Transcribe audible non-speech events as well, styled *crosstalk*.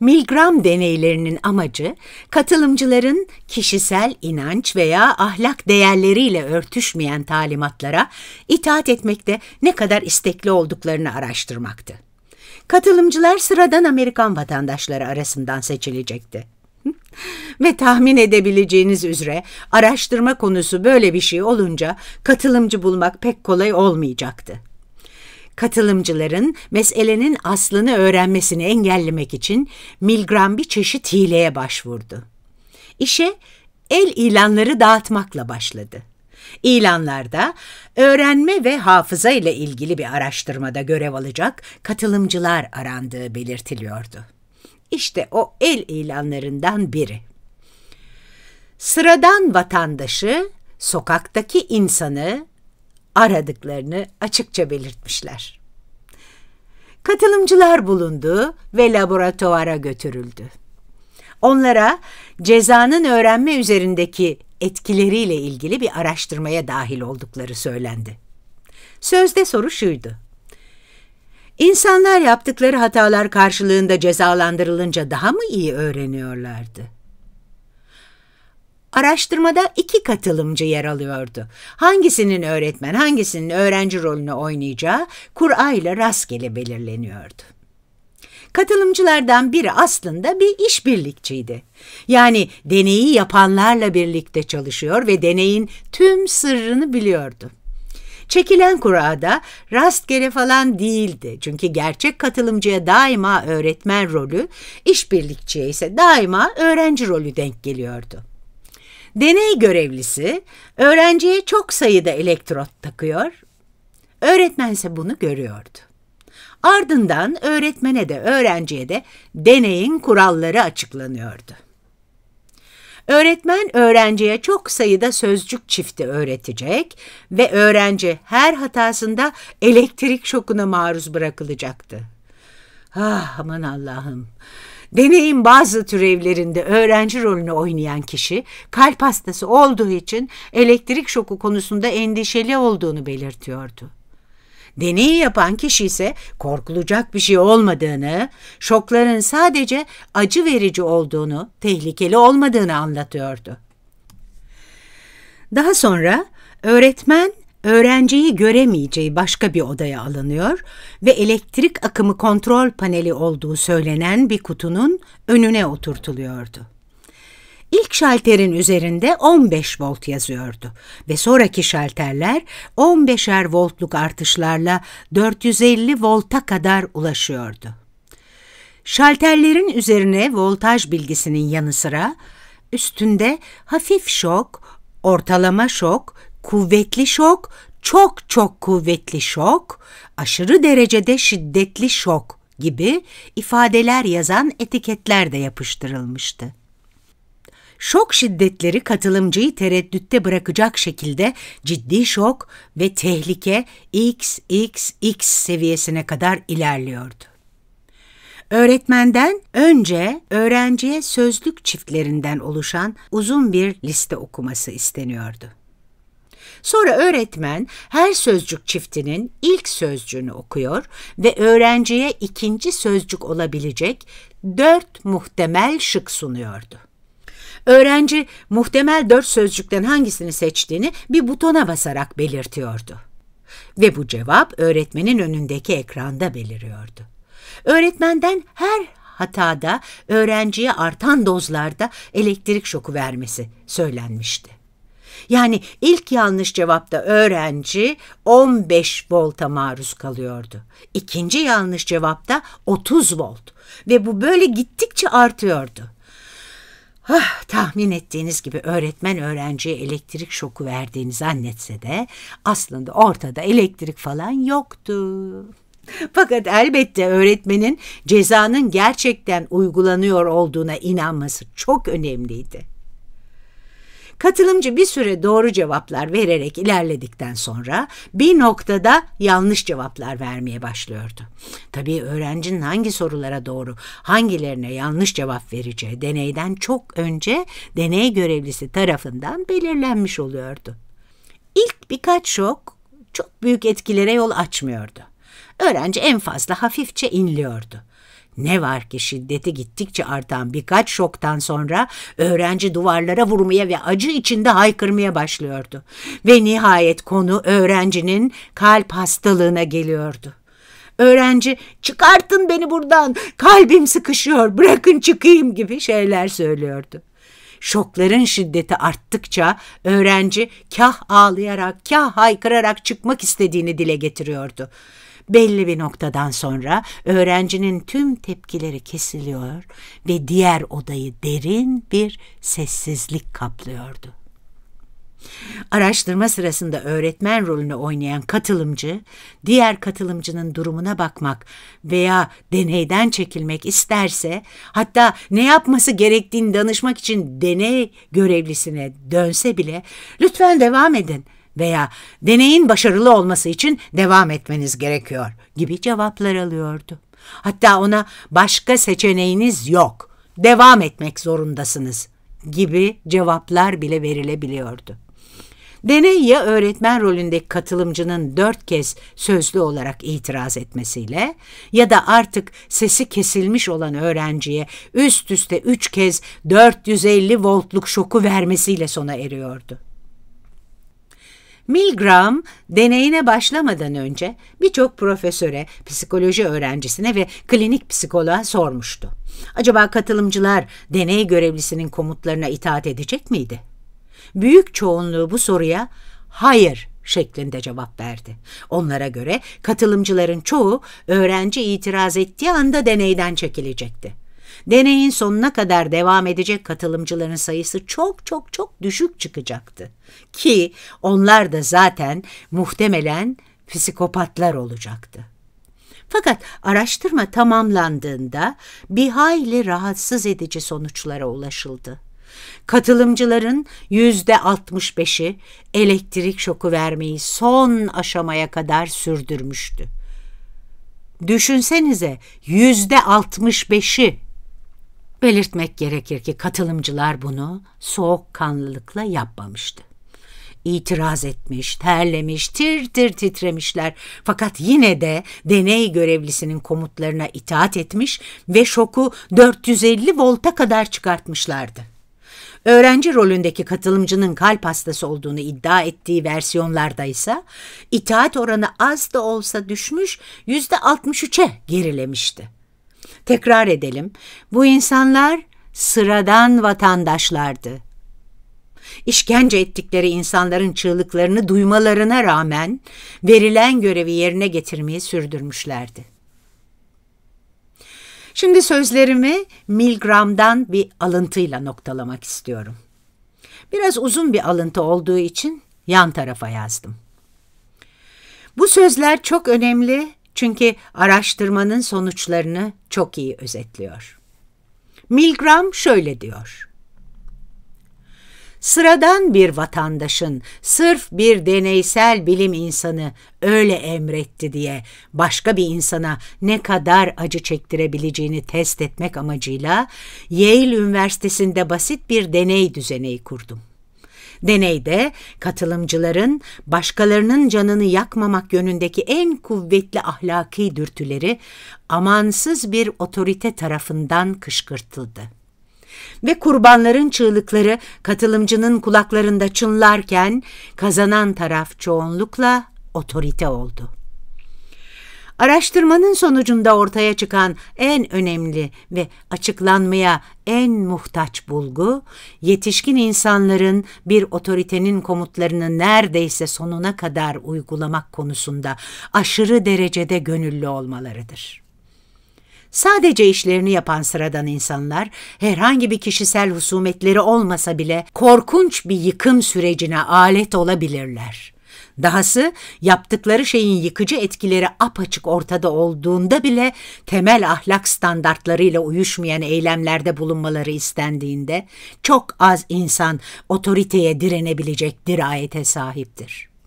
Milgram deneylerinin amacı katılımcıların kişisel inanç veya ahlak değerleriyle örtüşmeyen talimatlara itaat etmekte ne kadar istekli olduklarını araştırmaktı. Katılımcılar sıradan Amerikan vatandaşları arasından seçilecekti. *laughs* Ve tahmin edebileceğiniz üzere araştırma konusu böyle bir şey olunca katılımcı bulmak pek kolay olmayacaktı katılımcıların meselenin aslını öğrenmesini engellemek için Milgram bir çeşit hileye başvurdu. İşe el ilanları dağıtmakla başladı. İlanlarda öğrenme ve hafıza ile ilgili bir araştırmada görev alacak katılımcılar arandığı belirtiliyordu. İşte o el ilanlarından biri. Sıradan vatandaşı, sokaktaki insanı aradıklarını açıkça belirtmişler. Katılımcılar bulundu ve laboratuvara götürüldü. Onlara cezanın öğrenme üzerindeki etkileriyle ilgili bir araştırmaya dahil oldukları söylendi. Sözde soru şuydu. İnsanlar yaptıkları hatalar karşılığında cezalandırılınca daha mı iyi öğreniyorlardı? Araştırmada iki katılımcı yer alıyordu. Hangisinin öğretmen, hangisinin öğrenci rolünü oynayacağı kura ile rastgele belirleniyordu. Katılımcılardan biri aslında bir işbirlikçiydi. Yani deneyi yapanlarla birlikte çalışıyor ve deneyin tüm sırrını biliyordu. Çekilen kurada rastgele falan değildi. Çünkü gerçek katılımcıya daima öğretmen rolü, işbirlikçiye ise daima öğrenci rolü denk geliyordu. Deney görevlisi öğrenciye çok sayıda elektrot takıyor. Öğretmen ise bunu görüyordu. Ardından öğretmene de öğrenciye de deneyin kuralları açıklanıyordu. Öğretmen öğrenciye çok sayıda sözcük çifti öğretecek ve öğrenci her hatasında elektrik şokuna maruz bırakılacaktı. Ah aman Allah'ım. Deneyin bazı türevlerinde öğrenci rolünü oynayan kişi kalp hastası olduğu için elektrik şoku konusunda endişeli olduğunu belirtiyordu. Deneyi yapan kişi ise korkulacak bir şey olmadığını, şokların sadece acı verici olduğunu, tehlikeli olmadığını anlatıyordu. Daha sonra öğretmen öğrenciyi göremeyeceği başka bir odaya alınıyor ve elektrik akımı kontrol paneli olduğu söylenen bir kutunun önüne oturtuluyordu. İlk şalterin üzerinde 15 volt yazıyordu ve sonraki şalterler 15'er voltluk artışlarla 450 volta kadar ulaşıyordu. Şalterlerin üzerine voltaj bilgisinin yanı sıra üstünde hafif şok, ortalama şok kuvvetli şok, çok çok kuvvetli şok, aşırı derecede şiddetli şok gibi ifadeler yazan etiketler de yapıştırılmıştı. Şok şiddetleri katılımcıyı tereddütte bırakacak şekilde ciddi şok ve tehlike XXX seviyesine kadar ilerliyordu. Öğretmenden önce öğrenciye sözlük çiftlerinden oluşan uzun bir liste okuması isteniyordu. Sonra öğretmen her sözcük çiftinin ilk sözcüğünü okuyor ve öğrenciye ikinci sözcük olabilecek dört muhtemel şık sunuyordu. Öğrenci muhtemel dört sözcükten hangisini seçtiğini bir butona basarak belirtiyordu. Ve bu cevap öğretmenin önündeki ekranda beliriyordu. Öğretmenden her hatada öğrenciye artan dozlarda elektrik şoku vermesi söylenmişti. Yani ilk yanlış cevapta öğrenci 15 volta maruz kalıyordu. İkinci yanlış cevapta 30 volt ve bu böyle gittikçe artıyordu. Ah, tahmin ettiğiniz gibi öğretmen öğrenciye elektrik şoku verdiğini zannetse de aslında ortada elektrik falan yoktu. Fakat elbette öğretmenin cezanın gerçekten uygulanıyor olduğuna inanması çok önemliydi. Katılımcı bir süre doğru cevaplar vererek ilerledikten sonra bir noktada yanlış cevaplar vermeye başlıyordu. Tabii öğrencinin hangi sorulara doğru, hangilerine yanlış cevap vereceği deneyden çok önce deney görevlisi tarafından belirlenmiş oluyordu. İlk birkaç şok çok büyük etkilere yol açmıyordu. Öğrenci en fazla hafifçe inliyordu. Ne var ki şiddeti gittikçe artan birkaç şoktan sonra öğrenci duvarlara vurmaya ve acı içinde haykırmaya başlıyordu. Ve nihayet konu öğrencinin kalp hastalığına geliyordu. Öğrenci çıkartın beni buradan kalbim sıkışıyor bırakın çıkayım gibi şeyler söylüyordu. Şokların şiddeti arttıkça öğrenci kah ağlayarak kah haykırarak çıkmak istediğini dile getiriyordu. Belli bir noktadan sonra öğrencinin tüm tepkileri kesiliyor ve diğer odayı derin bir sessizlik kaplıyordu. Araştırma sırasında öğretmen rolünü oynayan katılımcı, diğer katılımcının durumuna bakmak veya deneyden çekilmek isterse, hatta ne yapması gerektiğini danışmak için deney görevlisine dönse bile, lütfen devam edin.'' veya deneyin başarılı olması için devam etmeniz gerekiyor gibi cevaplar alıyordu. Hatta ona başka seçeneğiniz yok, devam etmek zorundasınız gibi cevaplar bile verilebiliyordu. Deney ya öğretmen rolündeki katılımcının dört kez sözlü olarak itiraz etmesiyle ya da artık sesi kesilmiş olan öğrenciye üst üste üç kez 450 voltluk şoku vermesiyle sona eriyordu. Milgram deneyine başlamadan önce birçok profesöre, psikoloji öğrencisine ve klinik psikoloğa sormuştu. Acaba katılımcılar deney görevlisinin komutlarına itaat edecek miydi? Büyük çoğunluğu bu soruya hayır şeklinde cevap verdi. Onlara göre katılımcıların çoğu öğrenci itiraz ettiği anda deneyden çekilecekti. Deneyin sonuna kadar devam edecek katılımcıların sayısı çok çok çok düşük çıkacaktı. Ki onlar da zaten muhtemelen psikopatlar olacaktı. Fakat araştırma tamamlandığında bir hayli rahatsız edici sonuçlara ulaşıldı. Katılımcıların yüzde %65'i elektrik şoku vermeyi son aşamaya kadar sürdürmüştü. Düşünsenize yüzde %65'i Belirtmek gerekir ki katılımcılar bunu soğukkanlılıkla yapmamıştı. İtiraz etmiş, terlemiş, tir tir titremişler fakat yine de deney görevlisinin komutlarına itaat etmiş ve şoku 450 volta kadar çıkartmışlardı. Öğrenci rolündeki katılımcının kalp hastası olduğunu iddia ettiği versiyonlarda ise itaat oranı az da olsa düşmüş %63'e gerilemişti. Tekrar edelim. Bu insanlar sıradan vatandaşlardı. İşkence ettikleri insanların çığlıklarını duymalarına rağmen verilen görevi yerine getirmeyi sürdürmüşlerdi. Şimdi sözlerimi Milgram'dan bir alıntıyla noktalamak istiyorum. Biraz uzun bir alıntı olduğu için yan tarafa yazdım. Bu sözler çok önemli çünkü araştırmanın sonuçlarını çok iyi özetliyor. Milgram şöyle diyor. Sıradan bir vatandaşın sırf bir deneysel bilim insanı öyle emretti diye başka bir insana ne kadar acı çektirebileceğini test etmek amacıyla Yale Üniversitesi'nde basit bir deney düzeneyi kurdum. Deneyde katılımcıların başkalarının canını yakmamak yönündeki en kuvvetli ahlaki dürtüleri amansız bir otorite tarafından kışkırtıldı. Ve kurbanların çığlıkları katılımcının kulaklarında çınlarken kazanan taraf çoğunlukla otorite oldu. Araştırmanın sonucunda ortaya çıkan en önemli ve açıklanmaya en muhtaç bulgu, yetişkin insanların bir otoritenin komutlarını neredeyse sonuna kadar uygulamak konusunda aşırı derecede gönüllü olmalarıdır. Sadece işlerini yapan sıradan insanlar herhangi bir kişisel husumetleri olmasa bile korkunç bir yıkım sürecine alet olabilirler. Dahası yaptıkları şeyin yıkıcı etkileri apaçık ortada olduğunda bile temel ahlak standartlarıyla uyuşmayan eylemlerde bulunmaları istendiğinde çok az insan otoriteye direnebilecek dirayete sahiptir.